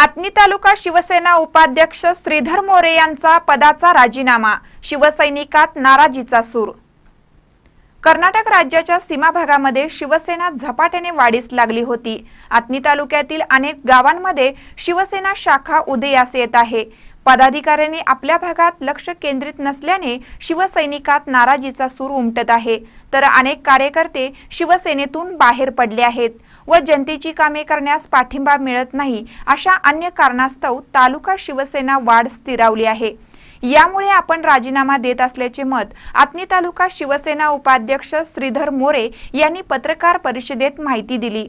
आत्नी तालुका शिवसेना उपाध्यक्ष श्रीधर मोरे यांचा पदाचा राजीनामा शिवसैनिकात नाराजीचा सूर कर्नाटक राज्याच्या सीमा भागामध्ये शिवसेना झपाट्याने वाढीस लागली होती आत्नी तालुक्यातील अनेक गावांमध्ये शिवसेना शाखा उदयास येत आहे पदाधिकाऱ्यांनी आपल्या भागात लक्ष केंद्रित नसल्याने शिवसैनिकात नाराजीचा सूर उमटत आहे तर अनेक कार्यकर्ते शिवसेनेतून बाहेर पडले आहेत व जनतेची कामे करण्यास पाठिंबा मिळत नाही अशा अन्य कारणास्तव तालुका शिवसेना वाढ स्थिरावली आहे यामुळे आपण राजीनामा देत असल्याचे मत आत्नी तालुका शिवसेना उपाध्यक्ष श्रीधर मोरे यांनी पत्रकार परिषदेत माहिती दिली